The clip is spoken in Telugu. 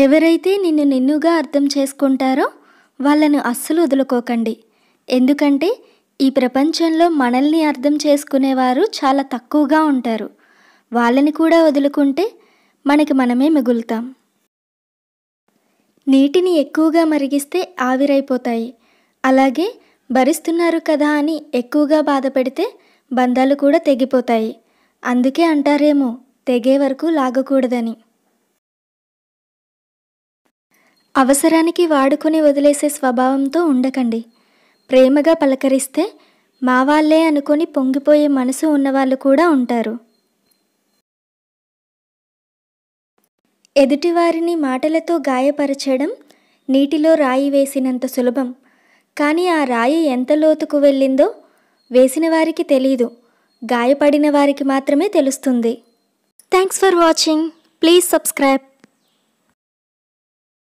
ఎవరైతే నిన్ను నిన్నుగా అర్థం చేసుకుంటారో వాళ్ళను అస్సలు వదులుకోకండి ఎందుకంటే ఈ ప్రపంచంలో మనల్ని అర్థం చేసుకునేవారు చాలా తక్కువగా ఉంటారు వాళ్ళని కూడా వదులుకుంటే మనకి మనమే మిగులుతాం నీటిని ఎక్కువగా మరిగిస్తే ఆవిరైపోతాయి అలాగే భరిస్తున్నారు కదా అని ఎక్కువగా బాధపడితే బంధాలు కూడా తెగిపోతాయి అందుకే అంటారేమో తెగే వరకు లాగకూడదని అవసరానికి వాడుకుని వదిలేసే స్వభావంతో ఉండకండి ప్రేమగా పలకరిస్తే మా వాళ్ళే అనుకొని పొంగిపోయే మనసు ఉన్నవాళ్ళు కూడా ఉంటారు ఎదుటివారిని మాటలతో గాయపరచడం నీటిలో రాయి వేసినంత సులభం కానీ ఆ రాయి ఎంత లోతుకు వెళ్ళిందో వేసిన వారికి తెలీదు గాయపడిన వారికి మాత్రమే తెలుస్తుంది thanks for watching please subscribe